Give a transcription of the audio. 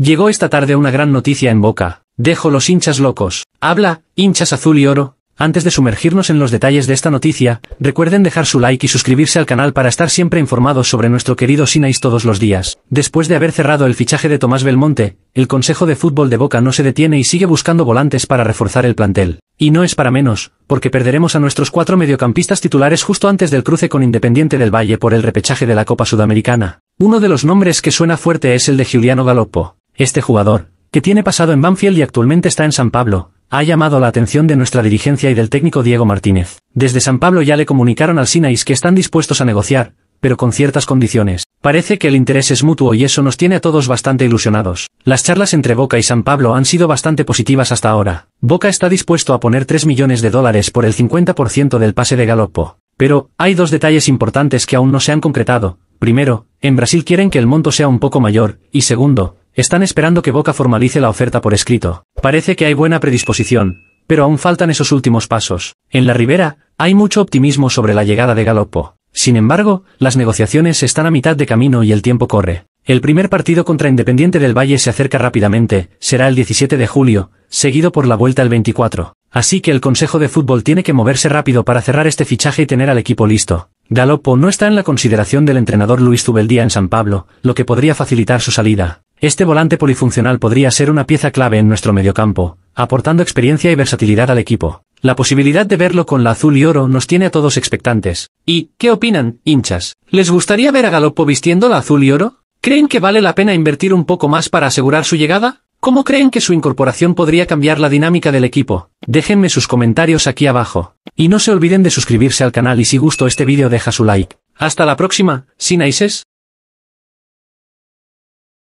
Llegó esta tarde una gran noticia en boca. Dejo los hinchas locos. Habla, hinchas azul y oro. Antes de sumergirnos en los detalles de esta noticia, recuerden dejar su like y suscribirse al canal para estar siempre informados sobre nuestro querido Sinais todos los días. Después de haber cerrado el fichaje de Tomás Belmonte, el Consejo de Fútbol de Boca no se detiene y sigue buscando volantes para reforzar el plantel. Y no es para menos, porque perderemos a nuestros cuatro mediocampistas titulares justo antes del cruce con Independiente del Valle por el repechaje de la Copa Sudamericana. Uno de los nombres que suena fuerte es el de Giuliano Galoppo. Este jugador, que tiene pasado en Banfield y actualmente está en San Pablo, ha llamado la atención de nuestra dirigencia y del técnico Diego Martínez. Desde San Pablo ya le comunicaron al Sinais que están dispuestos a negociar, pero con ciertas condiciones. Parece que el interés es mutuo y eso nos tiene a todos bastante ilusionados. Las charlas entre Boca y San Pablo han sido bastante positivas hasta ahora. Boca está dispuesto a poner 3 millones de dólares por el 50% del pase de Galopo. Pero, hay dos detalles importantes que aún no se han concretado. Primero, en Brasil quieren que el monto sea un poco mayor, y segundo, están esperando que Boca formalice la oferta por escrito. Parece que hay buena predisposición, pero aún faltan esos últimos pasos. En la Ribera, hay mucho optimismo sobre la llegada de Galopo. Sin embargo, las negociaciones están a mitad de camino y el tiempo corre. El primer partido contra Independiente del Valle se acerca rápidamente, será el 17 de julio, seguido por la vuelta el 24. Así que el Consejo de Fútbol tiene que moverse rápido para cerrar este fichaje y tener al equipo listo. Galopo no está en la consideración del entrenador Luis Zubeldía en San Pablo, lo que podría facilitar su salida. Este volante polifuncional podría ser una pieza clave en nuestro mediocampo, aportando experiencia y versatilidad al equipo. La posibilidad de verlo con la azul y oro nos tiene a todos expectantes. ¿Y qué opinan, hinchas? ¿Les gustaría ver a Galopo vistiendo la azul y oro? ¿Creen que vale la pena invertir un poco más para asegurar su llegada? ¿Cómo creen que su incorporación podría cambiar la dinámica del equipo? Déjenme sus comentarios aquí abajo. Y no se olviden de suscribirse al canal y si gustó este vídeo deja su like. Hasta la próxima, Sinaices.